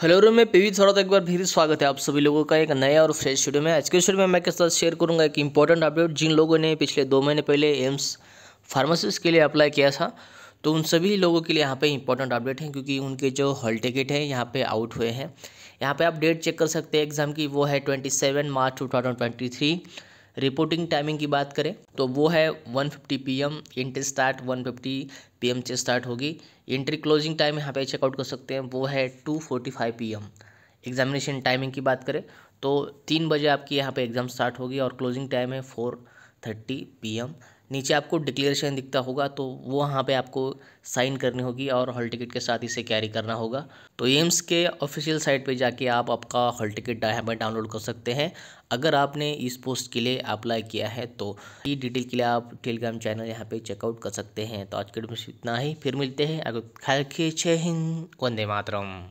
hello room में PV थोड़ा तो एक बार फिर स्वागत है आप सभी लोगों का एक नया और फ्रेश वीडियो में आज के स्टूडियो में मैं के साथ शेयर करूंगा एक इंपॉर्टेंट अपडेट जिन लोगों ने पिछले दो महीने पहले एम्स फार्मासिस्ट के लिए अप्लाई किया था तो उन सभी लोगों के लिए यहाँ पे इंपॉर्टेंट अपडेट है क्योंकि उनके जो हॉल टिकट है यहाँ पे आउट हुए हैं यहाँ पे आप डेट चेक कर सकते हैं एग्ज़ाम की वो है ट्वेंटी मार्च टू रिपोर्टिंग टाइमिंग की बात करें तो वो है 150 fifty P M entry start one fifty P M से स्टार्ट होगी इंट्री क्लोजिंग टाइम यहाँ पे चेकआउट कर सकते हैं वो है 245 forty five P M examination timing की बात करें तो तीन बजे आपकी यहाँ पे एग्ज़ाम स्टार्ट होगी और क्लोजिंग टाइम है फोर थर्टी पी एम नीचे आपको डिक्लेरेशन दिखता होगा तो वो वहाँ पे आपको साइन करनी होगी और हॉल टिकट के साथ इसे कैरी करना होगा तो एम्स के ऑफिशियल साइट पे जाके आप आपका हॉल टिकट यहाँ पर डाउनलोड कर सकते हैं अगर आपने इस पोस्ट के लिए अप्लाई किया है तो ये डिटेल के लिए आप टेलीग्राम चैनल यहाँ पर चेकआउट कर सकते हैं तो आज के डेट में इतना ही फिर मिलते हैं अगर ख्याल रखिए छः हिंद वंदे मातरम